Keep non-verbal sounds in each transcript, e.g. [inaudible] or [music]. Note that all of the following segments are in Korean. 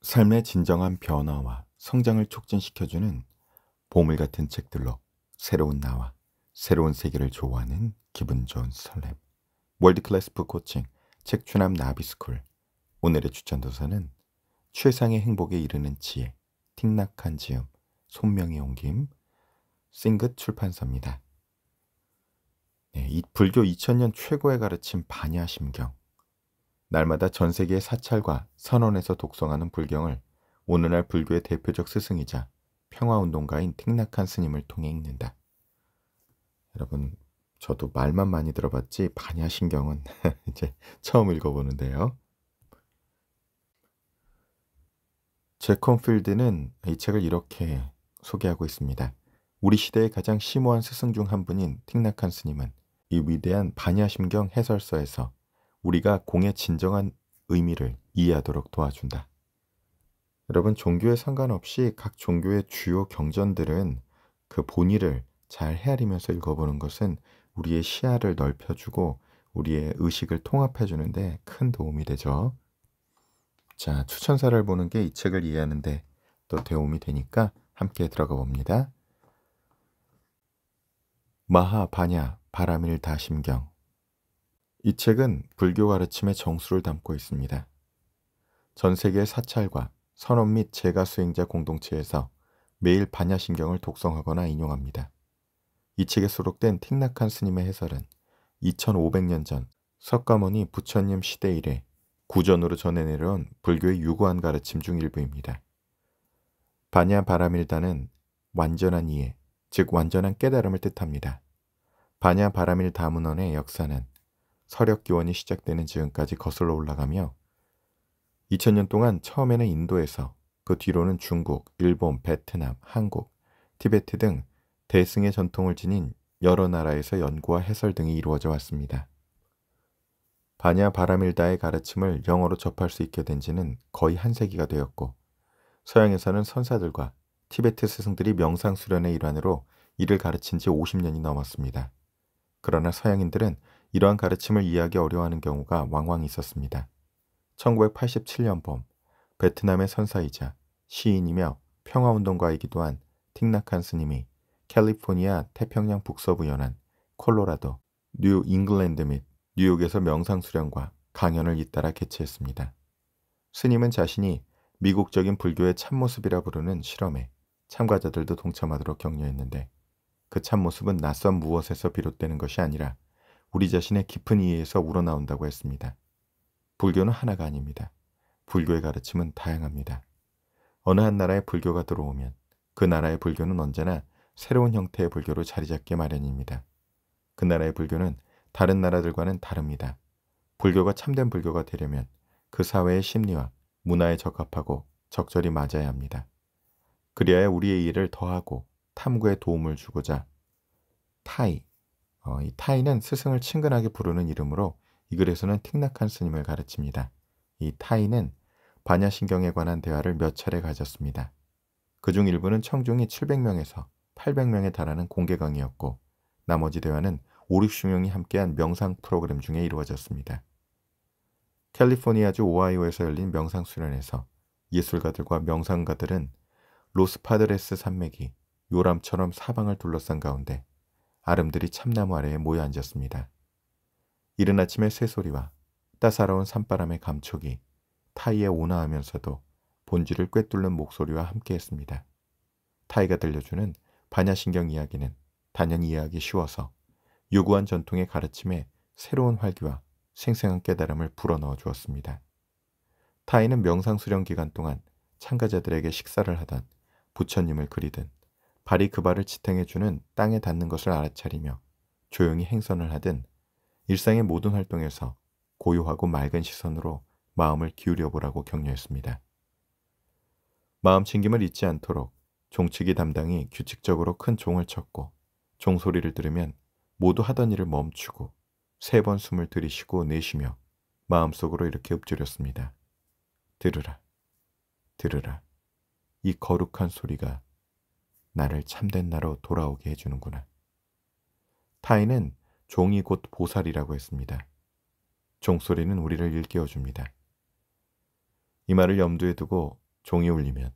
삶의 진정한 변화와 성장을 촉진시켜주는 보물 같은 책들로 새로운 나와 새로운 세계를 좋아하는 기분 좋은 설렘. 월드클래스 북코칭 책추남 나비스쿨 오늘의 추천 도서는 최상의 행복에 이르는 지혜 틱낙한 지음 손명희 옮김 싱긋 출판사입니다. 네, 이 불교 2000년 최고의 가르침 반야심경 날마다 전 세계의 사찰과 선언에서 독성하는 불경을 오늘날 불교의 대표적 스승이자 평화운동가인 틱낙한 스님을 통해 읽는다. 여러분, 저도 말만 많이 들어봤지 반야신경은 [laughs] 이제 처음 읽어보는데요. 제콘필드는이 책을 이렇게 소개하고 있습니다. 우리 시대의 가장 심오한 스승 중 한 분인 틱낙한 스님은 이 위대한 반야심경 해설서에서 우리가 공의 진정한 의미를 이해하도록 도와준다. 여러분, 종교에 상관없이 각 종교의 주요 경전들은 그 본의를 잘 헤아리면서 읽어보는 것은 우리의 시야를 넓혀주고 우리의 의식을 통합해주는데 큰 도움이 되죠. 자, 추천사를 보는 게 이 책을 이해하는데 또 도움이 되니까 함께 들어가 봅니다. 마하바냐 바라밀 다심경 이 책은 불교 가르침의 정수를 담고 있습니다. 전 세계 사찰과 선원 및재가 수행자 공동체에서 매일 반야신경을 독성하거나 인용합니다. 이 책에 수록된 틱낙한 스님의 해설은 2500년 전 석가모니 부처님 시대 이래 구전으로 전해내려온 불교의 유구한 가르침 중 일부입니다. 반야 바라밀다는 완전한 이해, 즉 완전한 깨달음을 뜻합니다. 반야 바라밀 다문헌의 역사는 서력 기원이 시작되는 지금까지 거슬러 올라가며 2000년 동안 처음에는 인도에서 그 뒤로는 중국, 일본, 베트남, 한국, 티베트 등 대승의 전통을 지닌 여러 나라에서 연구와 해설 등이 이루어져 왔습니다. 바냐 바라밀다의 가르침을 영어로 접할 수 있게 된 지는 거의 한 세기가 되었고 서양에서는 선사들과 티베트 스승들이 명상 수련의 일환으로 이를 가르친 지 50년이 넘었습니다. 그러나 서양인들은 이러한 가르침을 이해하기 어려워하는 경우가 왕왕 있었습니다. 1 9 8 7년 봄, 베트남의 선사이자 시인이며 평화운동가이기도 한틱나한 스님이 캘리포니아 태평양 북서부 연안 콜로라도 뉴 잉글랜드 및 뉴욕에서 명상 수련과 강연을 잇따라 개최했습니다. 스님은 자신이 미국적인 불교의 참모습이라 부르는 실험에 참가자들도 동참하도록 격려했는데 그 참모습은 낯선 무엇에서 비롯되는 것이 아니라 우리 자신의 깊은 이해에서 우러나온다고 했습니다. 불교는 하나가 아닙니다. 불교의 가르침은 다양합니다. 어느 한 나라에 불교가 들어오면 그 나라의 불교는 언제나 새로운 형태의 불교로 자리잡게 마련입니다. 그 나라의 불교는 다른 나라들과는 다릅니다. 불교가 참된 불교가 되려면 그 사회의 심리와 문화에 적합하고 적절히 맞아야 합니다. 그래야 우리의 일을 더하고 탐구에 도움을 주고자 타이, 어, 이 타이는 스승을 친근하게 부르는 이름으로 이 글에서는 틱낙한 스님을 가르칩니다. 이 타이는 반야신경에 관한 대화를 몇 차례 가졌습니다. 그 중 일부는 청중이 700명에서 800명에 달하는 공개 강의였고 나머지 대화는 오륙0명이 함께한 명상 프로그램 중에 이루어졌습니다. 캘리포니아주 오하이오에서 열린 명상 수련에서 예술가들과 명상가들은 로스파드레스 산맥이 요람처럼 사방을 둘러싼 가운데 아름들이 참나무 아래에 모여 앉았습니다. 이른 아침의 새소리와 따사로운 산바람의 감촉이 타이에 온화하면서도 본질을 꿰뚫는 목소리와 함께했습니다. 타이가 들려주는 반야신경 이야기는 단연 이해하기 쉬워서 요구한 전통의 가르침에 새로운 활기와 생생한 깨달음을 불어넣어 주었습니다. 타이는 명상 수련 기간 동안 참가자들에게 식사를 하던 부처님을 그리든 발이 그 발을 지탱해주는 땅에 닿는 것을 알아차리며 조용히 행선을 하든 일상의 모든 활동에서 고요하고 맑은 시선으로 마음을 기울여 보라고 격려했습니다. 마음 챙김을 잊지 않도록 종치기 담당이 규칙적으로 큰 종을 쳤고 종소리를 들으면 모두 하던 일을 멈추고 세 번 숨을 들이쉬고 내쉬며 마음속으로 이렇게 읊조렸습니다. 들으라, 들으라, 이 거룩한 소리가 나를 참된 나로 돌아오게 해주는구나. 타인은 종이 곧 보살이라고 했습니다. 종소리는 우리를 일깨워줍니다. 이 말을 염두에 두고 종이 울리면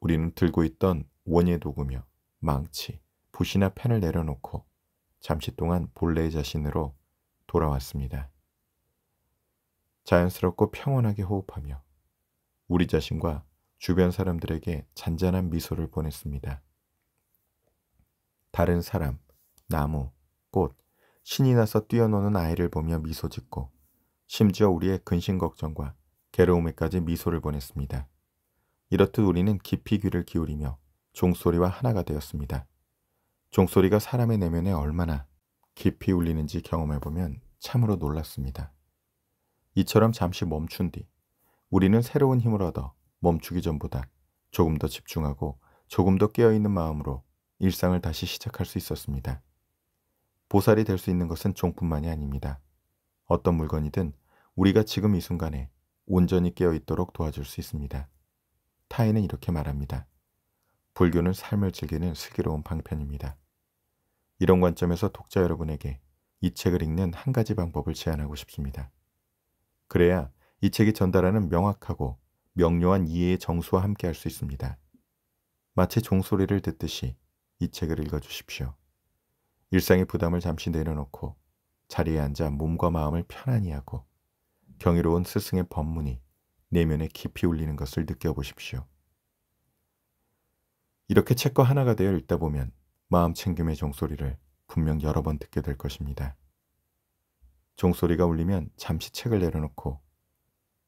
우리는 들고 있던 원예 도구며 망치, 붓이나 펜을 내려놓고 잠시 동안 본래의 자신으로 돌아왔습니다. 자연스럽고 평온하게 호흡하며 우리 자신과 주변 사람들에게 잔잔한 미소를 보냈습니다. 다른 사람, 나무, 꽃, 신이 나서 뛰어노는 아이를 보며 미소 짓고 심지어 우리의 근심 걱정과 괴로움에까지 미소를 보냈습니다. 이렇듯 우리는 깊이 귀를 기울이며 종소리와 하나가 되었습니다. 종소리가 사람의 내면에 얼마나 깊이 울리는지 경험해보면 참으로 놀랐습니다. 이처럼 잠시 멈춘 뒤 우리는 새로운 힘을 얻어 멈추기 전보다 조금 더 집중하고 조금 더 깨어있는 마음으로 일상을 다시 시작할 수 있었습니다. 보살이 될 수 있는 것은 종뿐만이 아닙니다. 어떤 물건이든 우리가 지금 이 순간에 온전히 깨어 있도록 도와줄 수 있습니다. 타인은 이렇게 말합니다. 불교는 삶을 즐기는 슬기로운 방편입니다. 이런 관점에서 독자 여러분에게 이 책을 읽는 한 가지 방법을 제안하고 싶습니다. 그래야 이 책이 전달하는 명확하고 명료한 이해의 정수와 함께 할 수 있습니다. 마치 종소리를 듣듯이 이 책을 읽어주십시오. 일상의 부담을 잠시 내려놓고 자리에 앉아 몸과 마음을 편안히 하고 경이로운 스승의 법문이 내면에 깊이 울리는 것을 느껴보십시오. 이렇게 책과 하나가 되어 읽다 보면 마음 챙김의 종소리를 분명 여러 번 듣게 될 것입니다. 종소리가 울리면 잠시 책을 내려놓고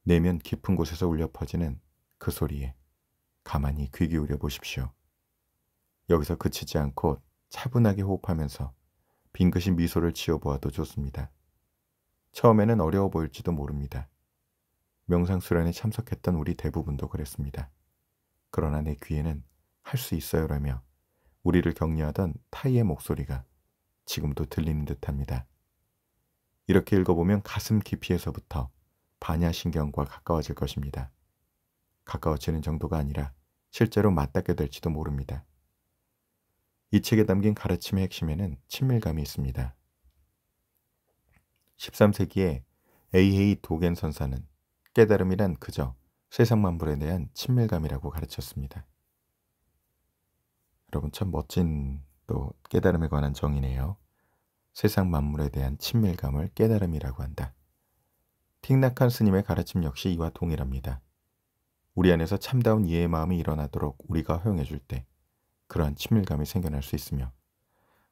내면 깊은 곳에서 울려 퍼지는 그 소리에 가만히 귀 기울여 보십시오. 여기서 그치지 않고 차분하게 호흡하면서 빙긋이 미소를 지어보아도 좋습니다. 처음에는 어려워 보일지도 모릅니다. 명상수련에 참석했던 우리 대부분도 그랬습니다. 그러나 내 귀에는 할 수 있어요라며 우리를 격려하던 타이의 목소리가 지금도 들리는 듯합니다. 이렇게 읽어보면 가슴 깊이에서부터 반야신경과 가까워질 것입니다. 가까워지는 정도가 아니라 실제로 맞닿게 될지도 모릅니다. 이 책에 담긴 가르침의 핵심에는 친밀감이 있습니다. 13세기에 A.A. 헤이 도겐 선사는 깨달음이란 그저 세상 만물에 대한 친밀감이라고 가르쳤습니다. 여러분 참 멋진 또 깨달음에 관한 정의네요. 세상 만물에 대한 친밀감을 깨달음이라고 한다. 틱낙한 스님의 가르침 역시 이와 동일합니다. 우리 안에서 참다운 이해의 마음이 일어나도록 우리가 허용해 줄때 그러한 친밀감이 생겨날 수 있으며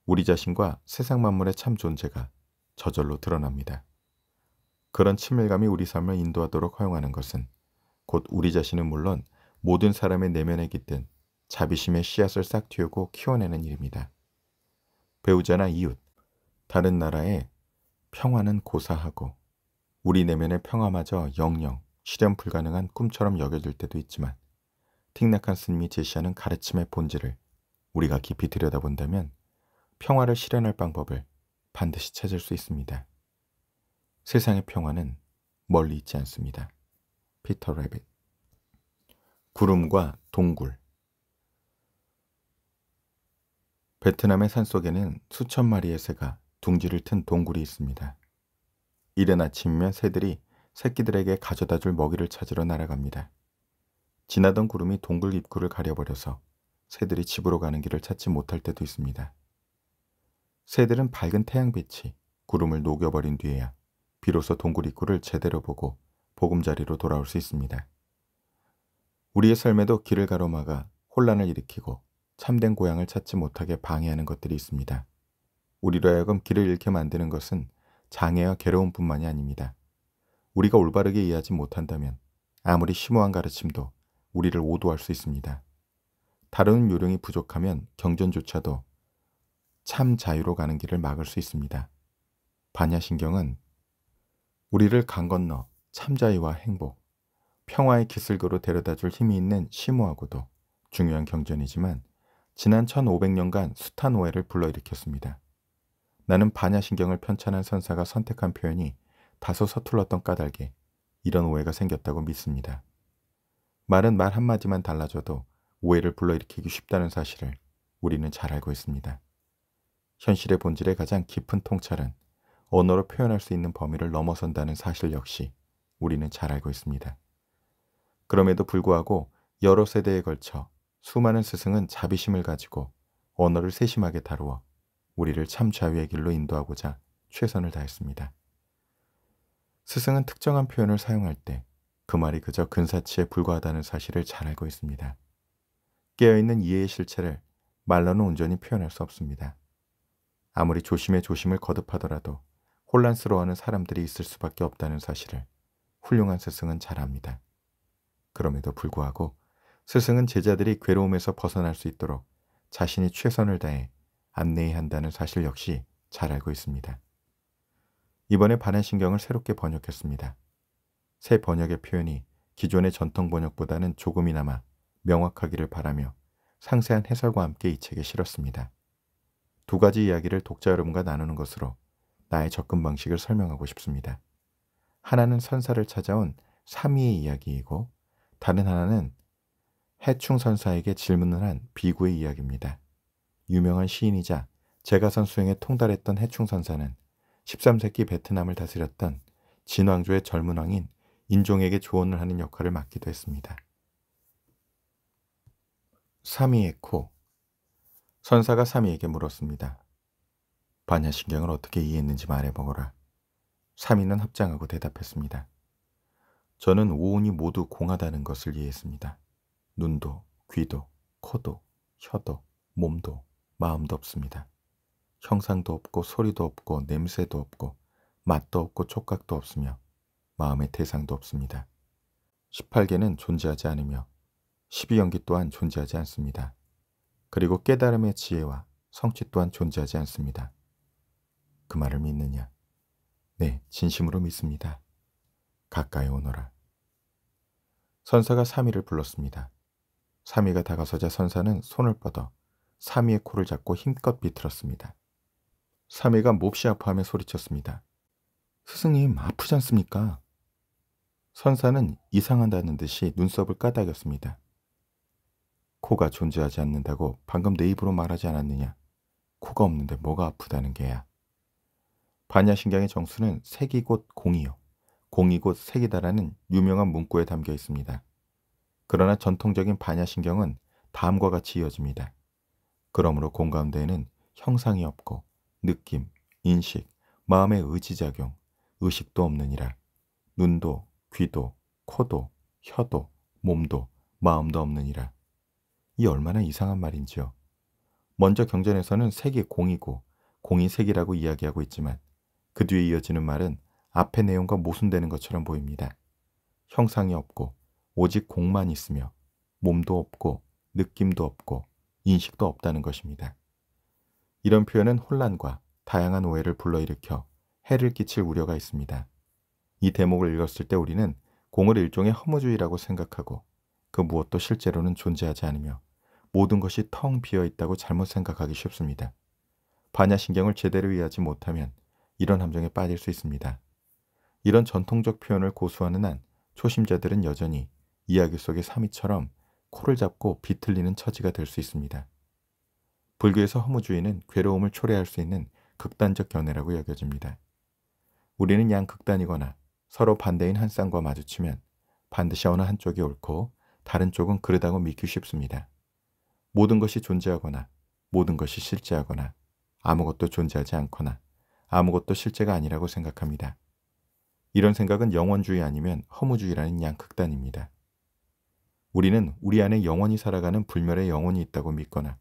우리 자신과 세상 만물의 참 존재가 저절로 드러납니다. 그런 친밀감이 우리 삶을 인도하도록 허용하는 것은 곧 우리 자신은 물론 모든 사람의 내면에 깃든 자비심의 씨앗을 싹 틔우고 키워내는 일입니다. 배우자나 이웃, 다른 나라의 평화는 고사하고 우리 내면의 평화마저 영영 실현 불가능한 꿈처럼 여겨질 때도 있지만 틱낙한 스님이 제시하는 가르침의 본질을 우리가 깊이 들여다본다면 평화를 실현할 방법을 반드시 찾을 수 있습니다. 세상의 평화는 멀리 있지 않습니다. 피터 레빗 구름과 동굴 베트남의 산속에는 수천 마리의 새가 둥지를 튼 동굴이 있습니다. 이른 아침이면 새들이 새끼들에게 가져다 줄 먹이를 찾으러 날아갑니다. 지나던 구름이 동굴 입구를 가려버려서 새들이 집으로 가는 길을 찾지 못할 때도 있습니다. 새들은 밝은 태양빛이 구름을 녹여버린 뒤에야 비로소 동굴 입구를 제대로 보고 보금자리로 돌아올 수 있습니다. 우리의 삶에도 길을 가로막아 혼란을 일으키고 참된 고향을 찾지 못하게 방해하는 것들이 있습니다. 우리로 하여금 길을 잃게 만드는 것은 장애와 괴로움뿐만이 아닙니다. 우리가 올바르게 이해하지 못한다면 아무리 심오한 가르침도 우리를 오도할 수 있습니다. 다른 요령이 부족하면 경전조차도 참 자유로 가는 길을 막을 수 있습니다. 반야신경은 우리를 강 건너 참자유와 행복, 평화의 기슭으로 데려다줄 힘이 있는 심오하고도 중요한 경전이지만 지난 1500년간 숱한 오해를 불러일으켰습니다. 나는 반야신경을 편찬한 선사가 선택한 표현이 다소 서툴렀던 까닭에 이런 오해가 생겼다고 믿습니다. 말은 말 한마디만 달라져도 오해를 불러일으키기 쉽다는 사실을 우리는 잘 알고 있습니다. 현실의 본질의 가장 깊은 통찰은 언어로 표현할 수 있는 범위를 넘어선다는 사실 역시 우리는 잘 알고 있습니다. 그럼에도 불구하고 여러 세대에 걸쳐 수많은 스승은 자비심을 가지고 언어를 세심하게 다루어 우리를 참좌유의 길로 인도하고자 최선을 다했습니다. 스승은 특정한 표현을 사용할 때 그 말이 그저 근사치에 불과하다는 사실을 잘 알고 있습니다. 깨어 있는 이해의 실체를 말로는 온전히 표현할 수 없습니다. 아무리 조심에 조심을 거듭하더라도 혼란스러워하는 사람들이 있을 수밖에 없다는 사실을 훌륭한 스승은 잘 압니다. 그럼에도 불구하고 스승은 제자들이 괴로움에서 벗어날 수 있도록 자신이 최선을 다해 안내해야 한다는 사실 역시 잘 알고 있습니다. 이번에 반해신경을 새롭게 번역했습니다. 새 번역의 표현이 기존의 전통 번역보다는 조금이나마 명확하기를 바라며 상세한 해설과 함께 이 책에 실었습니다. 두 가지 이야기를 독자 여러분과 나누는 것으로 나의 접근 방식을 설명하고 싶습니다. 하나는 선사를 찾아온 삼위의 이야기이고 다른 하나는 해충 선사에게 질문을 한 비구의 이야기입니다. 유명한 시인이자 제가선 수행에 통달했던 해충 선사는 13세기 베트남을 다스렸던 진왕조의 젊은 왕인 인종에게 조언을 하는 역할을 맡기도 했습니다. 사미에 코. 선사가 사미에게 물었습니다. 반야신경을 어떻게 이해했는지 말해보거라. 사미는 합장하고 대답했습니다. 저는 오온이 모두 공하다는 것을 이해했습니다. 눈도, 귀도, 코도, 혀도, 몸도, 마음도 없습니다. 형상도 없고 소리도 없고 냄새도 없고 맛도 없고 촉각도 없으며 마음의 대상도 없습니다. 18개는 존재하지 않으며 1 2연기 또한 존재하지 않습니다. 그리고 깨달음의 지혜와 성취 또한 존재하지 않습니다. 그 말을 믿느냐? 네, 진심으로 믿습니다. 가까이 오너라. 선사가 사미를 불렀습니다. 사미가 다가서자 선사는 손을 뻗어 사미의 코를 잡고 힘껏 비틀었습니다. 사미가 몹시 아파하며 소리쳤습니다. 스승님, 아프지 않습니까? 선사는 이상한다는 듯이 눈썹을 까닥였습니다. 코가 존재하지 않는다고 방금 내 입으로 말하지 않았느냐. 코가 없는데 뭐가 아프다는 게야. 반야신경의 정수는 색이 곧 공이요. 공이 곧 색이다라는 유명한 문구에 담겨 있습니다. 그러나 전통적인 반야신경은 다음과 같이 이어집니다. 그러므로 공 가운데에는 형상이 없고 느낌, 인식, 마음의 의지작용, 의식도 없느니라. 눈도, 귀도, 코도, 혀도, 몸도, 마음도 없느니라. 이 얼마나 이상한 말인지요. 먼저 경전에서는 색이 공이고 공이 색이라고 이야기하고 있지만 그 뒤에 이어지는 말은 앞의 내용과 모순되는 것처럼 보입니다. 형상이 없고 오직 공만 있으며 몸도 없고 느낌도 없고 인식도 없다는 것입니다. 이런 표현은 혼란과 다양한 오해를 불러일으켜 해를 끼칠 우려가 있습니다. 이 대목을 읽었을 때 우리는 공을 일종의 허무주의라고 생각하고 그 무엇도 실제로는 존재하지 않으며 모든 것이 텅 비어 있다고 잘못 생각하기 쉽습니다. 반야신경을 제대로 이해하지 못하면 이런 함정에 빠질 수 있습니다. 이런 전통적 표현을 고수하는 한 초심자들은 여전히 이야기 속의 사미처럼 코를 잡고 비틀리는 처지가 될 수 있습니다. 불교에서 허무주의는 괴로움을 초래할 수 있는 극단적 견해라고 여겨집니다. 우리는 양극단이거나 서로 반대인 한 쌍과 마주치면 반드시 어느 한쪽이 옳고 다른 쪽은 그러다고 믿기 쉽습니다. 모든 것이 존재하거나 모든 것이 실제하거나 아무것도 존재하지 않거나 아무것도 실제가 아니라고 생각합니다. 이런 생각은 영원주의 아니면 허무주의라는 양극단입니다. 우리는 우리 안에 영원히 살아가는 불멸의 영혼이 있다고 믿거나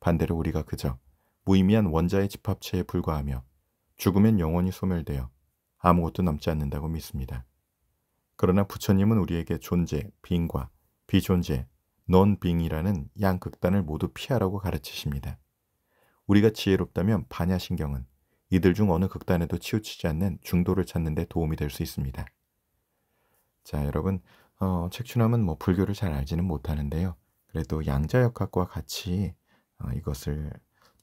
반대로 우리가 그저 무의미한 원자의 집합체에 불과하며 죽으면 영원히 소멸되어 아무것도 남지 않는다고 믿습니다. 그러나 부처님은 우리에게 존재, 빈과 비존재, 논빙이라는 양극단을 모두 피하라고 가르치십니다. 우리가 지혜롭다면 반야신경은 이들 중 어느 극단에도 치우치지 않는 중도를 찾는 데 도움이 될 수 있습니다. 자, 여러분, 어, 책추남은 뭐 불교를 잘 알지는 못하는데요. 그래도 양자역학과 같이 어, 이것을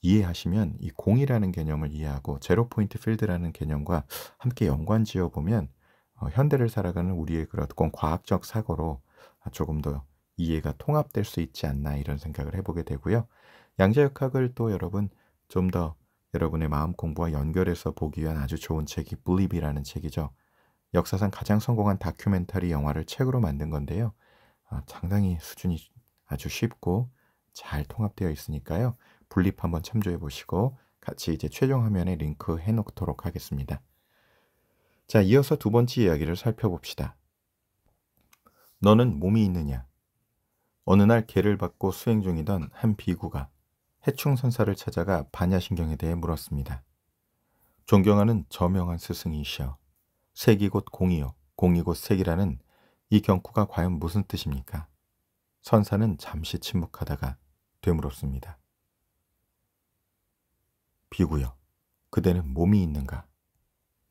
이해하시면 이 공이라는 개념을 이해하고 제로 포인트 필드라는 개념과 함께 연관 지어 보면 어, 현대를 살아가는 우리의 그런 과학적 사고로 아, 조금 더 이해가 통합될 수 있지 않나 이런 생각을 해보게 되고요. 양자역학을 또 여러분 좀 더 여러분의 마음 공부와 연결해서 보기 위한 아주 좋은 책이 블립이라는 책이죠. 역사상 가장 성공한 다큐멘터리 영화를 책으로 만든 건데요. 아, 상당히 수준이 아주 쉽고 잘 통합되어 있으니까요. 블립 한번 참조해 보시고 같이 이제 최종 화면에 링크 해 놓도록 하겠습니다. 자, 이어서 두 번째 이야기를 살펴봅시다. 너는 몸이 있느냐? 어느 날 개를 받고 수행 중이던 한 비구가 해충선사를 찾아가 반야신경에 대해 물었습니다. 존경하는 저명한 스승이시여, 색이 곧 공이요, 공이 곧 색이라는 이 경구가 과연 무슨 뜻입니까? 선사는 잠시 침묵하다가 되물었습니다. 비구여, 그대는 몸이 있는가?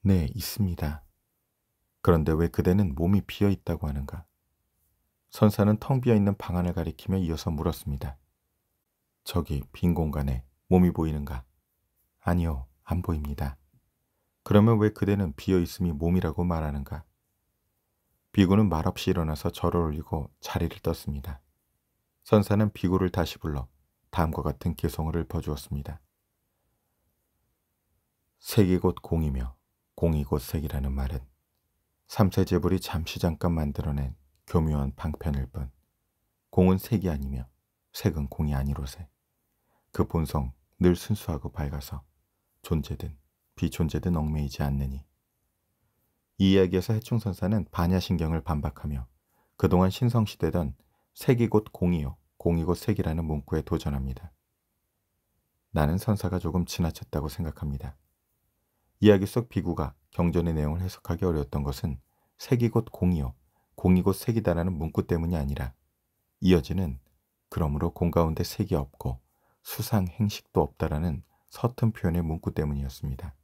네, 있습니다. 그런데 왜 그대는 몸이 비어 있다고 하는가? 선사는 텅 비어 있는 방 안을 가리키며 이어서 물었습니다. 저기 빈 공간에 몸이 보이는가? 아니요, 안 보입니다. 그러면 왜 그대는 비어 있음이 몸이라고 말하는가? 비구는 말없이 일어나서 절을 올리고 자리를 떴습니다. 선사는 비구를 다시 불러 다음과 같은 개성어를 퍼주었습니다. 색이 곧 공이며 공이 곧 색이라는 말은 삼세제불이 잠시 잠깐 만들어낸 교묘한 방편일 뿐 공은 색이 아니며 색은 공이 아니로세 그 본성 늘 순수하고 밝아서 존재든 비존재든 얽매이지 않느니 이 이야기에서 해충선사는 반야신경을 반박하며 그동안 신성시되던 색이 곧 공이요 공이 곧 색이라는 문구에 도전합니다. 나는 선사가 조금 지나쳤다고 생각합니다. 이야기 속 비구가 경전의 내용을 해석하기 어려웠던 것은 색이 곧 공이요 공이고 색이다라는 문구 때문이 아니라 이어지는 그러므로 공 가운데 색이 없고 수상 행식도 없다라는 서툰 표현의 문구 때문이었습니다.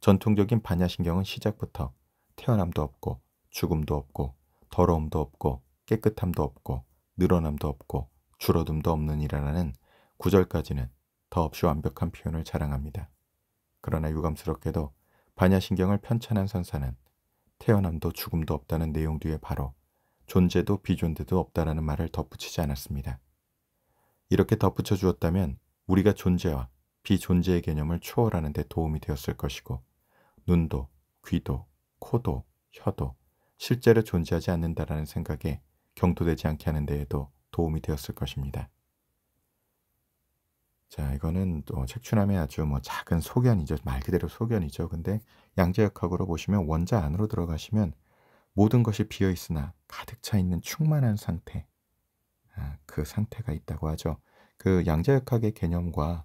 전통적인 반야신경은 시작부터 태어남도 없고 죽음도 없고 더러움도 없고 깨끗함도 없고 늘어남도 없고 줄어듦도 없는이라는 구절까지는 더없이 완벽한 표현을 자랑합니다. 그러나 유감스럽게도 반야신경을 편찬한 선사는 태어남도 죽음도 없다는 내용 뒤에 바로 존재도 비존재도 없다라는 말을 덧붙이지 않았습니다. 이렇게 덧붙여 주었다면 우리가 존재와 비존재의 개념을 초월하는 데 도움이 되었을 것이고 눈도 귀도 코도 혀도 실제로 존재하지 않는다라는 생각에 경도되지 않게 하는 데에도 도움이 되었을 것입니다. 자, 이거는 또 책추남의 아주 뭐 작은 소견이죠. 말 그대로 소견이죠. 근데 양자역학으로 보시면 원자 안으로 들어가시면 모든 것이 비어 있으나 가득 차 있는 충만한 상태. 아, 그 상태가 있다고 하죠. 그 양자역학의 개념과 어,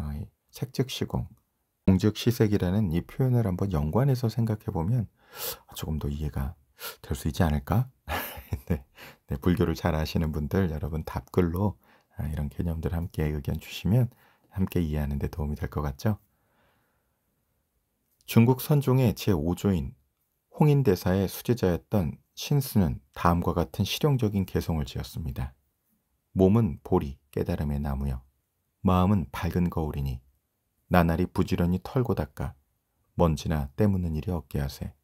아, 색즉시공, 공즉시색이라는 이 표현을 한번 연관해서 생각해 보면 조금 더 이해가 될 수 있지 않을까? [laughs] 네, 네, 불교를 잘 아시는 분들 여러분 답글로 아, 이런 개념들 함께 의견 주시면 함께 이해하는 데 도움이 될 것 같죠? 중국 선종의 제5조인 홍인대사의 수제자였던 신스는 다음과 같은 실용적인 개성을 지었습니다. 몸은 보리, 깨달음의 나무여. 마음은 밝은 거울이니 나날이 부지런히 털고 닦아 먼지나 때묻는 일이 없게 하세.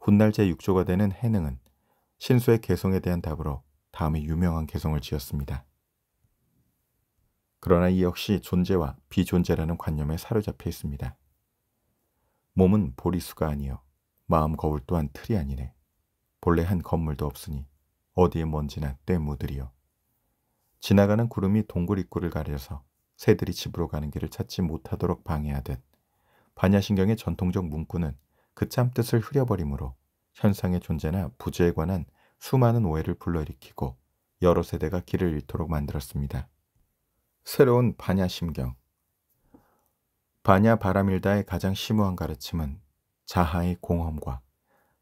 훗날 제6조가 되는 해능은 신수의 개성에 대한 답으로 다음에 유명한 개성을 지었습니다. 그러나 이 역시 존재와 비존재라는 관념에 사로잡혀 있습니다. 몸은 보리수가 아니요 마음 거울 또한 틀이 아니네. 본래 한 건물도 없으니 어디에 먼지나 떼무들이요. 지나가는 구름이 동굴 입구를 가려서 새들이 집으로 가는 길을 찾지 못하도록 방해하듯 반야신경의 전통적 문구는 그 참뜻을 흐려버리므로 현상의 존재나 부재에 관한 수많은 오해를 불러일으키고 여러 세대가 길을 잃도록 만들었습니다. 새로운 반야심경 반야 바라밀다의 가장 심오한 가르침은 자하의 공함과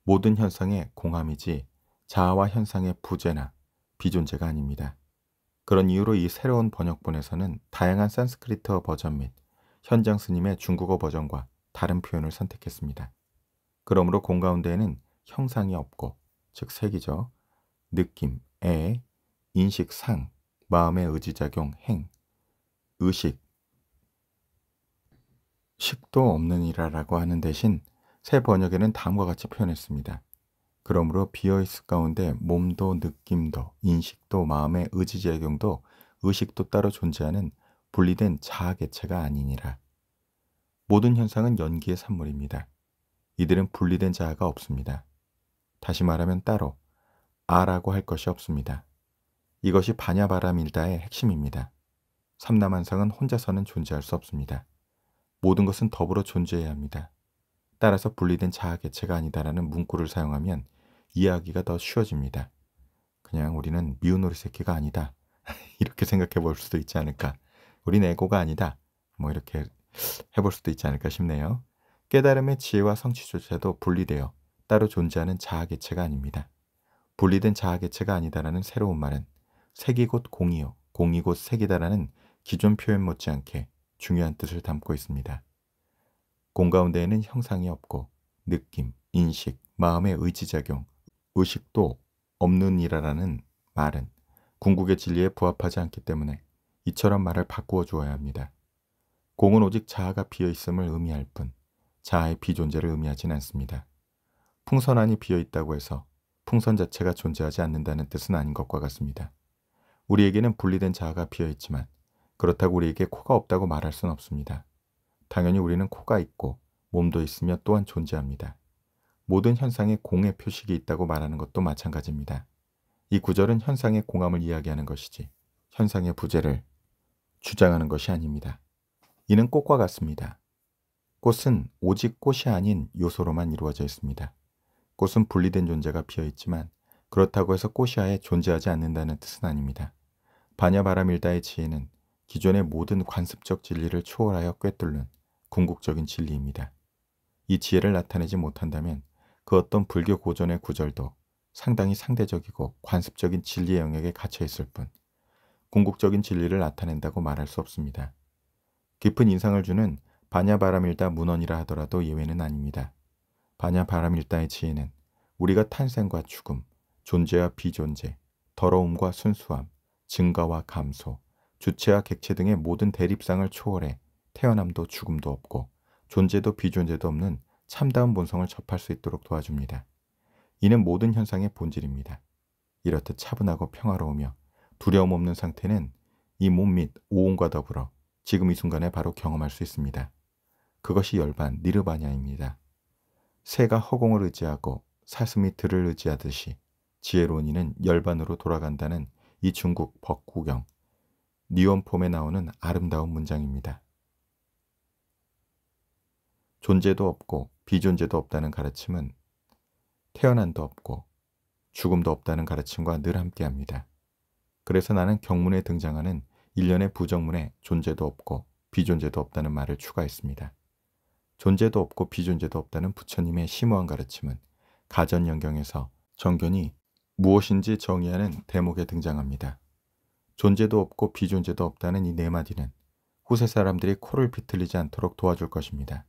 모든 현상의 공함이지 자하와 현상의 부재나 비존재가 아닙니다. 그런 이유로 이 새로운 번역본에서는 다양한 산스크리트어 버전 및 현장 스님의 중국어 버전과 다른 표현을 선택했습니다. 그러므로 공가운데에는 형상이 없고, 즉 색이죠. 느낌, 애, 인식, 상, 마음의 의지작용, 행, 의식. 식도 없는 이라라고 하는 대신 새 번역에는 다음과 같이 표현했습니다. 그러므로 비어있을 가운데 몸도 느낌도 인식도 마음의 의지작용도 의식도 따로 존재하는 분리된 자아개체가 아니니라. 모든 현상은 연기의 산물입니다. 이들은 분리된 자아가 없습니다. 다시 말하면 따로 아라고 할 것이 없습니다. 이것이 반야바라밀다의 핵심입니다. 삼남한상은 혼자서는 존재할 수 없습니다. 모든 것은 더불어 존재해야 합니다. 따라서 분리된 자아 개체가 아니다라는 문구를 사용하면 이해하기가 더 쉬워집니다. 그냥 우리는 미운 오리 새끼가 아니다. [laughs] 이렇게 생각해 볼 수도 있지 않을까. 우린 에고가 아니다. 뭐 이렇게 해 볼 수도 있지 않을까 싶네요. 깨달음의 지혜와 성취조차도 분리되어 따로 존재하는 자아 개체가 아닙니다. 분리된 자아 개체가 아니다라는 새로운 말은 색이 곧 공이요, 공이 곧 색이다라는 기존 표현 못지않게 중요한 뜻을 담고 있습니다. 공가운데에는 형상이 없고 느낌, 인식, 마음의 의지작용, 의식도 없는 이라라는 말은 궁극의 진리에 부합하지 않기 때문에 이처럼 말을 바꾸어 주어야 합니다. 공은 오직 자아가 비어 있음을 의미할 뿐 자아의 비존재를 의미하진 않습니다. 풍선 안이 비어 있다고 해서 풍선 자체가 존재하지 않는다는 뜻은 아닌 것과 같습니다. 우리에게는 분리된 자아가 비어 있지만 그렇다고 우리에게 코가 없다고 말할 순 없습니다. 당연히 우리는 코가 있고 몸도 있으며 또한 존재합니다. 모든 현상에 공의 표식이 있다고 말하는 것도 마찬가지입니다. 이 구절은 현상의 공함을 이야기하는 것이지 현상의 부재를 주장하는 것이 아닙니다. 이는 꽃과 같습니다. 꽃은 오직 꽃이 아닌 요소로만 이루어져 있습니다. 꽃은 분리된 존재가 비어 있지만 그렇다고 해서 꽃이 아예 존재하지 않는다는 뜻은 아닙니다. 반야바라밀다의 지혜는 기존의 모든 관습적 진리를 초월하여 꿰뚫는 궁극적인 진리입니다. 이 지혜를 나타내지 못한다면 그 어떤 불교 고전의 구절도 상당히 상대적이고 관습적인 진리의 영역에 갇혀 있을 뿐 궁극적인 진리를 나타낸다고 말할 수 없습니다. 깊은 인상을 주는 반야바람일다 문헌이라 하더라도 예외는 아닙니다. 반야바람일다의 지혜는 우리가 탄생과 죽음, 존재와 비존재, 더러움과 순수함, 증가와 감소, 주체와 객체 등의 모든 대립상을 초월해 태어남도 죽음도 없고 존재도 비존재도 없는 참다운 본성을 접할 수 있도록 도와줍니다. 이는 모든 현상의 본질입니다. 이렇듯 차분하고 평화로우며 두려움 없는 상태는 이 몸 및 오온과 더불어 지금 이 순간에 바로 경험할 수 있습니다. 그것이 열반 니르바냐입니다. 새가 허공을 의지하고 사슴이 들을 의지하듯이 지혜로운 이는 열반으로 돌아간다는 이 중국 법구경 니온폼에 나오는 아름다운 문장입니다. 존재도 없고 비존재도 없다는 가르침은 태어난도 없고 죽음도 없다는 가르침과 늘 함께합니다. 그래서 나는 경문에 등장하는 일련의 부정문에 존재도 없고 비존재도 없다는 말을 추가했습니다. 존재도 없고 비존재도 없다는 부처님의 심오한 가르침은 가전연경에서 정견이 무엇인지 정의하는 대목에 등장합니다. 존재도 없고 비존재도 없다는 이 네 마디는 후세 사람들이 코를 비틀리지 않도록 도와줄 것입니다.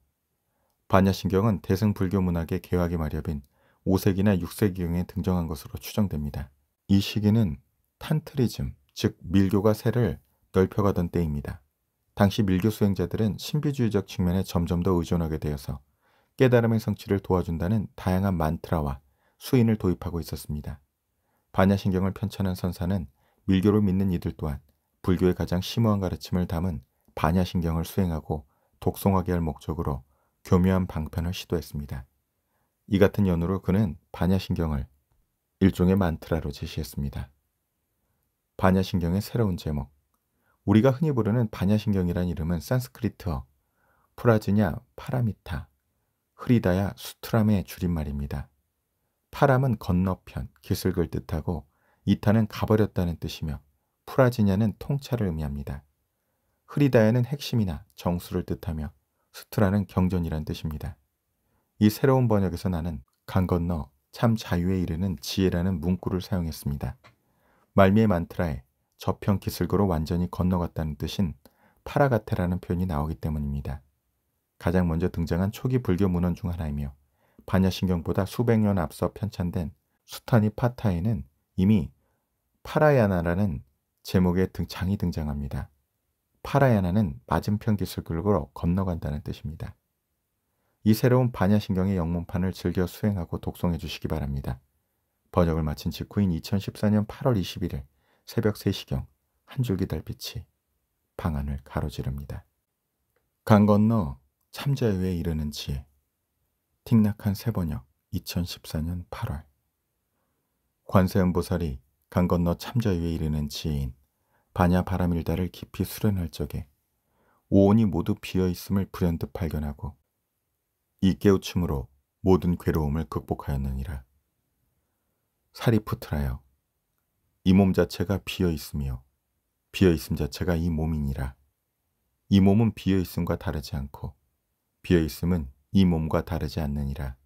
반야신경은 대승불교 문학의 개화기 마렵인 5세기나 6세기경에 등장한 것으로 추정됩니다. 이 시기는 탄트리즘, 즉 밀교가 세를 넓혀가던 때입니다. 당시 밀교 수행자들은 신비주의적 측면에 점점 더 의존하게 되어서 깨달음의 성취를 도와준다는 다양한 만트라와 수인을 도입하고 있었습니다. 반야신경을 편찬한 선사는 밀교를 믿는 이들 또한 불교의 가장 심오한 가르침을 담은 반야신경을 수행하고 독송하게 할 목적으로 교묘한 방편을 시도했습니다. 이 같은 연으로 그는 반야신경을 일종의 만트라로 제시했습니다. 반야신경의 새로운 제목 우리가 흔히 부르는 반야신경이란 이름은 산스크리트어 프라즈냐 파라미타 흐리다야 수트람의 줄임말입니다. 파람은 건너편, 기슭을 뜻하고 이타는 가버렸다는 뜻이며 프라지냐는 통찰을 의미합니다. 흐리다에는 핵심이나 정수를 뜻하며 수트라는 경전이란 뜻입니다. 이 새로운 번역에서 나는 강 건너 참 자유에 이르는 지혜라는 문구를 사용했습니다. 말미의 만트라에 저평 기슭으로 완전히 건너갔다는 뜻인 파라가테라는 표현이 나오기 때문입니다. 가장 먼저 등장한 초기 불교 문헌 중 하나이며 반야신경보다 수백 년 앞서 편찬된 수타니 파타에는 이미 파라야나라는 제목의 등장이 등장합니다. 파라야나는 맞은편 깃을 술 굴로 건너간다는 뜻입니다. 이 새로운 반야신경의 영문판을 즐겨 수행하고 독송해 주시기 바랍니다. 번역을 마친 직후인 2014년 8월 21일 새벽 3시경 한 줄기 달빛이 방안을 가로지릅니다. 강 건너 참자유에 이르는 지혜 틱낙한 새번역 2014년 8월 관세음보살이 강 건너 참자위에 이르는 지인 반야 바라밀다를 깊이 수련할 적에 오온이 모두 비어 있음을 불현듯 발견하고 이 깨우침으로 모든 괴로움을 극복하였느니라. 살이 푸트라여 이 몸 자체가 비어 있음이요 비어 있음 자체가 이 몸이니라. 이 몸은 비어 있음과 다르지 않고 비어 있음은 이 몸과 다르지 않느니라.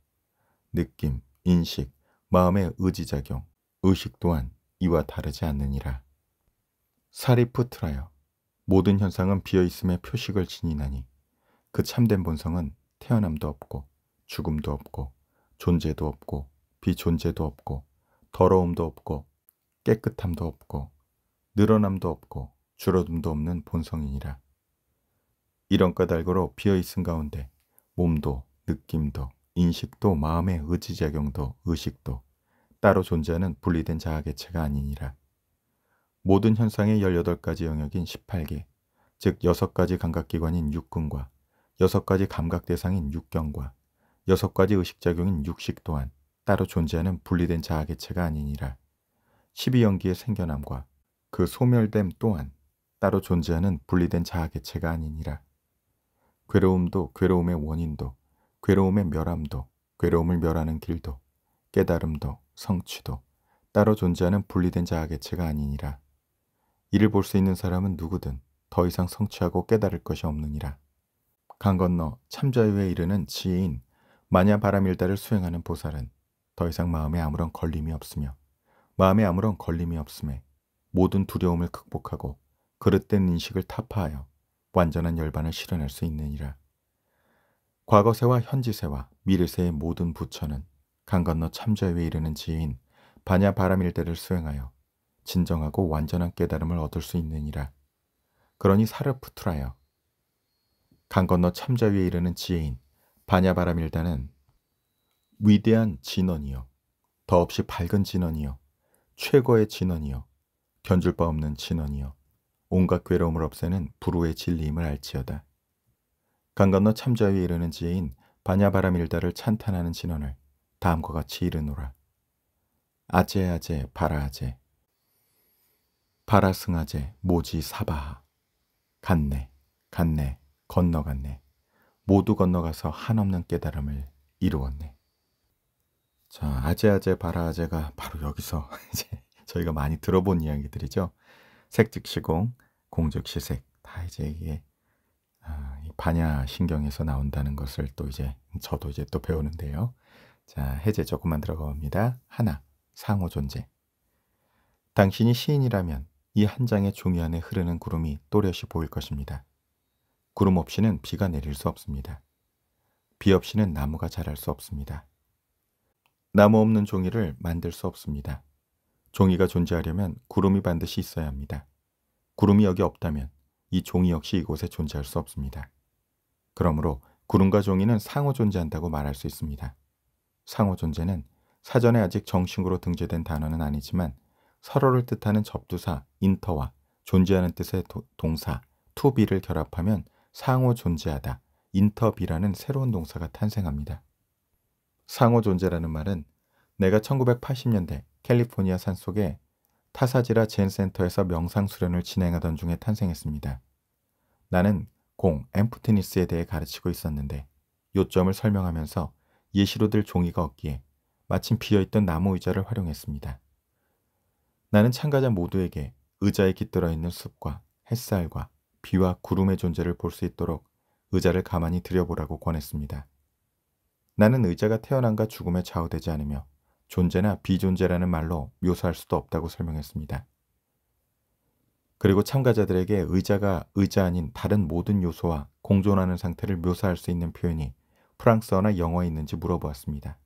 느낌, 인식, 마음의 의지작용, 의식 또한 이와 다르지 않느니라. 살이 푸트라여 모든 현상은 비어있음의 표식을 지니나니 그 참된 본성은 태어남도 없고 죽음도 없고 존재도 없고 비존재도 없고 더러움도 없고 깨끗함도 없고 늘어남도 없고 줄어듦도 없는 본성이니라. 이런 까닭으로 비어있음 가운데 몸도 느낌도 인식도 마음의 의지작용도 의식도 따로 존재하는 분리된 자아개체가 아니니라. 모든 현상의 18가지 영역인 18개, 즉 6가지 감각기관인 육근과 6가지 감각대상인 육경과 6가지 의식작용인 육식 또한 따로 존재하는 분리된 자아개체가 아니니라. 12연기의 생겨남과 그 소멸됨 또한 따로 존재하는 분리된 자아개체가 아니니라. 괴로움도 괴로움의 원인도 괴로움의 멸함도, 괴로움을 멸하는 길도, 깨달음도, 성취도 따로 존재하는 분리된 자아개체가 아니니라. 이를 볼 수 있는 사람은 누구든 더 이상 성취하고 깨달을 것이 없느니라. 강 건너 참자유에 이르는 지인 혜 마냐 바람일다를 수행하는 보살은 더 이상 마음에 아무런 걸림이 없으며 마음에 아무런 걸림이 없음에 모든 두려움을 극복하고 그릇된 인식을 타파하여 완전한 열반을 실현할 수 있느니라. 과거세와 현지세와 미래세의 모든 부처는 강 건너 참자위에 이르는 지인 혜 반야 바람일대를 수행하여 진정하고 완전한 깨달음을 얻을 수 있느니라. 그러니 사르푸트라여. 강 건너 참자 위에 이르는 지혜인 반야바람일단는 위대한 진언이요 더없이 밝은 진언이요 최고의 진언이요 견줄 바 없는 진언이요 온갖 괴로움을 없애는 불후의 진리임을 알지어다. 강 건너 참자위에 이르는 지혜인 바냐바람 일다를 찬탄하는 진언을 다음과 같이 이르노라. 아제 아제 바라 아제 바라 승아제 모지 사바하 갔네 갔네 건너갔네 모두 건너가서 한없는 깨달음을 이루었네. 자 아제 아제 바라 아제가 바로 여기서 [laughs] 이제 저희가 많이 들어본 이야기들이죠. 색즉시공 공즉시색 다 이제 이게 아, 반야신경에서 나온다는 것을 또 이제 저도 이제 또 배우는데요. 자, 해제 조금만 들어가 봅니다. 하나, 상호 존재. 당신이 시인이라면 이 한 장의 종이 안에 흐르는 구름이 또렷이 보일 것입니다. 구름 없이는 비가 내릴 수 없습니다. 비 없이는 나무가 자랄 수 없습니다. 나무 없는 종이를 만들 수 없습니다. 종이가 존재하려면 구름이 반드시 있어야 합니다. 구름이 여기 없다면 이 종이 역시 이곳에 존재할 수 없습니다. 그러므로 구름과 종이는 상호 존재한다고 말할 수 있습니다. 상호 존재는 사전에 아직 정식으로 등재된 단어는 아니지만 서로를 뜻하는 접두사 인터와 존재하는 뜻의 도, 동사 투비를 결합하면 상호 존재하다 인터비라는 새로운 동사가 탄생합니다. 상호 존재라는 말은 내가 1980년대 캘리포니아 산속에 타사지라 젠센터에서 명상 수련을 진행하던 중에 탄생했습니다. 나는 공, 앰프 테니스에 대해 가르치고 있었는데 요점을 설명하면서 예시로 들 종이가 없기에 마침 비어있던 나무 의자를 활용했습니다. 나는 참가자 모두에게 의자에 깃들어 있는 숲과 햇살과 비와 구름의 존재를 볼 수 있도록 의자를 가만히 들여보라고 권했습니다. 나는 의자가 태어난과 죽음에 좌우되지 않으며 존재나 비존재라는 말로 묘사할 수도 없다고 설명했습니다. 그리고 참가자들에게 의자가 의자 아닌 다른 모든 요소와 공존하는 상태를 묘사할 수 있는 표현이 프랑스어나 영어에 있는지 물어보았습니다.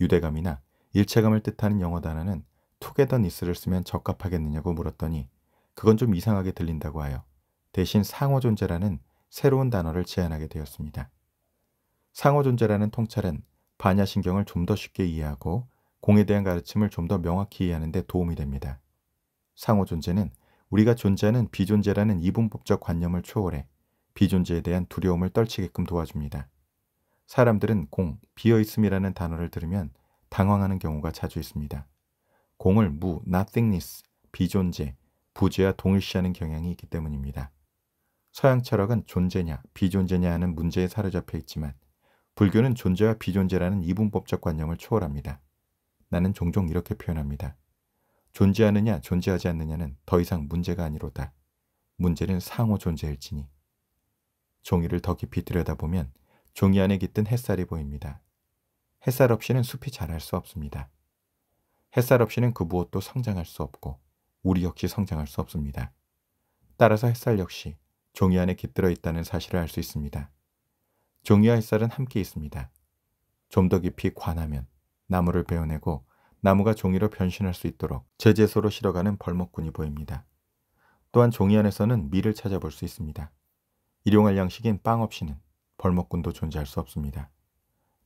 유대감이나 일체감을 뜻하는 영어 단어는 투게더니스를 쓰면 적합하겠느냐고 물었더니 그건 좀 이상하게 들린다고 하여 대신 상호 존재라는 새로운 단어를 제안하게 되었습니다. 상호 존재라는 통찰은 반야신경을 좀 더 쉽게 이해하고 공에 대한 가르침을 좀 더 명확히 이해하는 데 도움이 됩니다. 상호 존재는 우리가 존재는 하 비존재라는 이분법적 관념을 초월해 비존재에 대한 두려움을 떨치게끔 도와줍니다. 사람들은 공, 비어있음이라는 단어를 들으면 당황하는 경우가 자주 있습니다. 공을 무, nothingness, 비존재, 부재와 동일시하는 경향이 있기 때문입니다. 서양 철학은 존재냐, 비존재냐 하는 문제에 사로잡혀 있지만 불교는 존재와 비존재라는 이분법적 관념을 초월합니다. 나는 종종 이렇게 표현합니다. 존재하느냐 존재하지 않느냐는 더 이상 문제가 아니로다. 문제는 상호 존재일지니. 종이를 더 깊이 들여다보면 종이 안에 깃든 햇살이 보입니다. 햇살 없이는 숲이 자랄 수 없습니다. 햇살 없이는 그 무엇도 성장할 수 없고 우리 역시 성장할 수 없습니다. 따라서 햇살 역시 종이 안에 깃들어 있다는 사실을 알 수 있습니다. 종이와 햇살은 함께 있습니다. 좀 더 깊이 관하면 나무를 베어내고 나무가 종이로 변신할 수 있도록 제재소로 실어가는 벌목꾼이 보입니다. 또한 종이 안에서는 밀을 찾아볼 수 있습니다. 일용할 양식인 빵 없이는 벌목꾼도 존재할 수 없습니다.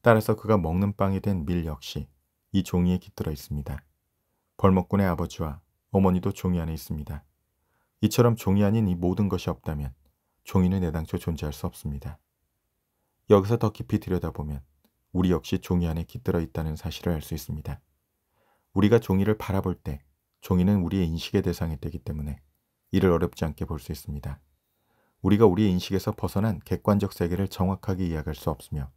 따라서 그가 먹는 빵이 된 밀 역시 이 종이에 깃들어 있습니다. 벌목꾼의 아버지와 어머니도 종이 안에 있습니다. 이처럼 종이 아닌 이 모든 것이 없다면 종이는 애당초 존재할 수 없습니다. 여기서 더 깊이 들여다보면 우리 역시 종이 안에 깃들어 있다는 사실을 알 수 있습니다. 우리가 종이를 바라볼 때 종이는 우리의 인식의 대상이 되기 때문에 이를 어렵지 않게 볼 수 있습니다. 우리가 우리의 인식에서 벗어난 객관적 세계를 정확하게 이야기할수 없으며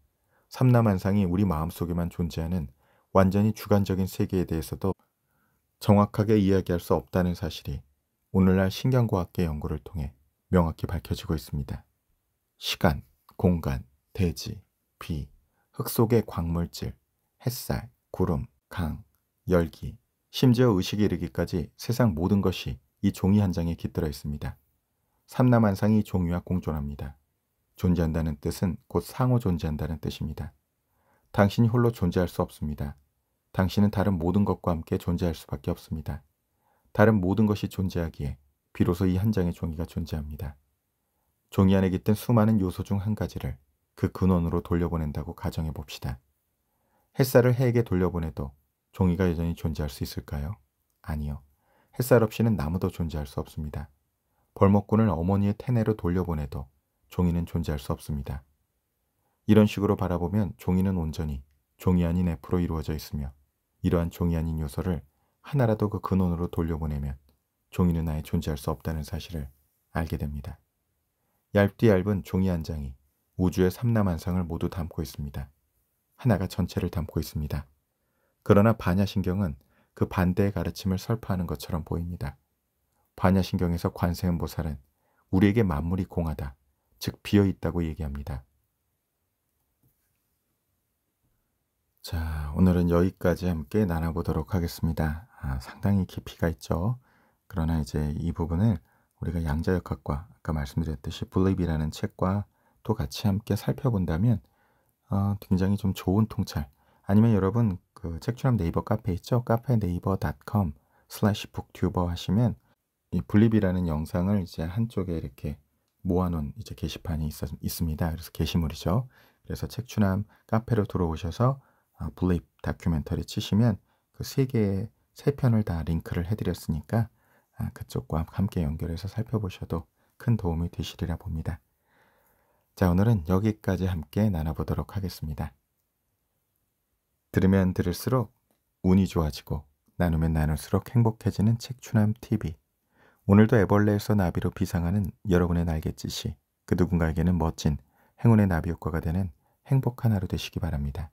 삼남한상이 우리 마음속에만 존재하는 완전히 주관적인 세계에 대해서도 정확하게 이야기할 수 없다는 사실이 오늘날 신경과학계 연구를 통해 명확히 밝혀지고 있습니다. 시간, 공간, 대지, 비, 흙 속의 광물질, 햇살, 구름, 강, 열기, 심지어 의식에 이르기까지 세상 모든 것이 이 종이 한 장에 깃들어 있습니다. 삼남한상이 종이와 공존합니다. 존재한다는 뜻은 곧 상호 존재한다는 뜻입니다. 당신이 홀로 존재할 수 없습니다. 당신은 다른 모든 것과 함께 존재할 수밖에 없습니다. 다른 모든 것이 존재하기에 비로소 이 한 장의 종이가 존재합니다. 종이 안에 깃든 수많은 요소 중 한 가지를 그 근원으로 돌려보낸다고 가정해 봅시다. 햇살을 해에게 돌려보내도 종이가 여전히 존재할 수 있을까요? 아니요. 햇살 없이는 나무도 존재할 수 없습니다. 벌목꾼을 어머니의 태내로 돌려보내도 종이는 존재할 수 없습니다. 이런 식으로 바라보면 종이는 온전히 종이 아닌 F로 이루어져 있으며 이러한 종이 아닌 요소를 하나라도 그 근원으로 돌려보내면 종이는 아예 존재할 수 없다는 사실을 알게 됩니다. 얇디 얇은 종이 한 장이 우주의 삼남한상을 모두 담고 있습니다. 하나가 전체를 담고 있습니다. 그러나 반야신경은 그 반대의 가르침을 설파하는 것처럼 보입니다. 반야신경에서 관세음보살은 우리에게 만물이 공하다, 즉 비어있다고 얘기합니다. 자, 오늘은 여기까지 함께 나눠보도록 하겠습니다. 아, 상당히 깊이가 있죠. 그러나 이제 이 부분을 우리가 양자역학과, 아까 말씀드렸듯이 블립이라는 책과 또 같이 함께 살펴본다면 어, 굉장히 좀 좋은 통찰, 아니면 여러분 그 책취람 네이버 카페 있죠? 카페 네이버닷컴 슬래시 북튜버 하시면 이블립이라는 영상을 이제 한쪽에 이렇게 모아놓은 이제 게시판이 있어, 있습니다. 그래서 게시물이죠. 그래서 책추남 카페로 들어오셔서 아, 어, 분립 다큐멘터리 치시면 그 세 개의 세 편을 다 링크를 해드렸으니까 아, 그쪽과 함께 연결해서 살펴보셔도 큰 도움이 되시리라 봅니다. 자, 오늘은 여기까지 함께 나눠보도록 하겠습니다. 들으면 들을수록 운이 좋아지고 나누면 나눌수록 행복해지는 책추남 TV. 오늘도 애벌레에서 나비로 비상하는 여러분의 날갯짓이 그 누군가에게는 멋진 행운의 나비 효과가 되는 행복한 하루 되시기 바랍니다.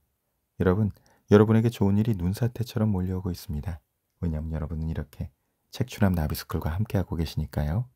여러분, 여러분에게 좋은 일이 눈사태처럼 몰려오고 있습니다. 왜냐하면 여러분은 이렇게 책추남 나비스쿨과 함께하고 계시니까요.